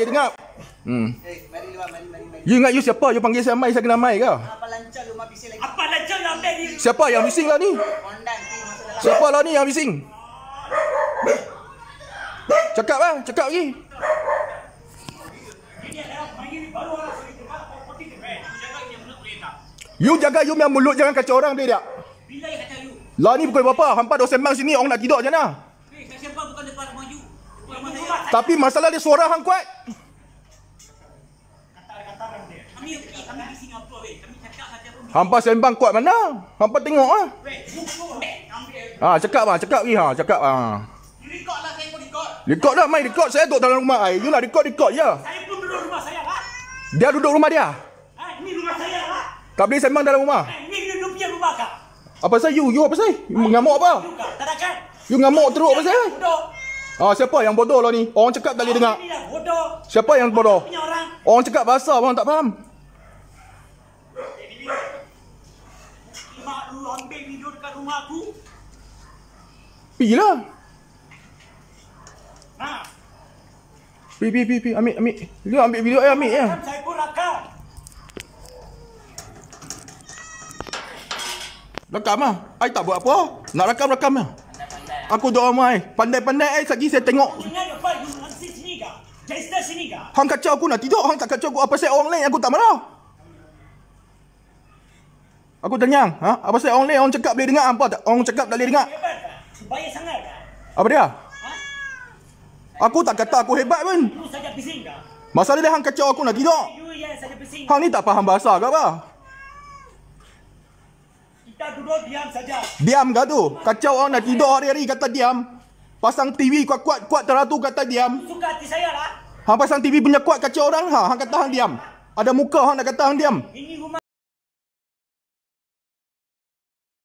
Okey, tengok? Hmm. Eh, lah, you ingat you siapa? You panggil saya Mai, saya kena Mai ke? Apa lancar lu mabisi lagi? Siapa yang bising lah ni? Eh, siapa lah ni yang bising? Cakap lah, cakap lagi. You jaga you punya mulut, jangan kacau orang dia tak? Lah ni pukul berapa? Hampa dosen bang sini, orang nak tidur macam mana? Tapi masalah dia suara hang kuat. Hampa sembang kuat mana? Hampa tengok ah. Ha, cakap bang, ah, cakap pergi ha, ah, cakap ah. Record lah saya pun record. Record lah, mai record saya duduk dalam rumah ai. You lah record record ya. Saya pun duduk rumah saya lah. Dia duduk rumah dia. Ha, ini rumah saya lah. Tak boleh sembang dalam rumah. Ha, ini duduk dia rumah kah? Apa saya? you? You apa saya? mengamuk apa? Tak ada kan? You ngamuk teruk pasal? Duduk. Ah, siapa yang bodoh lah ni? Orang cakap tak boleh dengar. Bodoh. Siapa yang bodoh? Orang. orang cakap bahasa orang tak faham. Mak lu ambil Nah. Ha. Pi pi pi pi ambil ambil. Lu ambil video ayah ambil ya. Saya pun rakam. ah. Ai tak buat apa. Nak rakam rekam ah. Ya. Aku doa mai. Eh. Pandai-pandai eh. Sagi saya tengok. Hang kacau aku nak tidur. Hang tak kacau aku. Apa saya orang lain aku tak marah. Aku tanya. Ha? Apa saya orang lain orang cakap boleh dengar. Apa tak? Orang cakap tak boleh dengar. Supaya sangat Apa dia? Ha? Aku tak kata aku hebat pun. Masalah dia hang kacau aku nak tidur. Hang ni tak faham bahasa ke apa? duduk diam saja. Diam ke tu? Kacau orang nak tidur hari-hari kata diam. Pasang TV kuat-kuat teratur kata diam. Suka hati saya lah. Hang pasang TV punya kuat kacau orang ha. Hang kata hang diam. Ada muka hang nak kata hang diam. Ini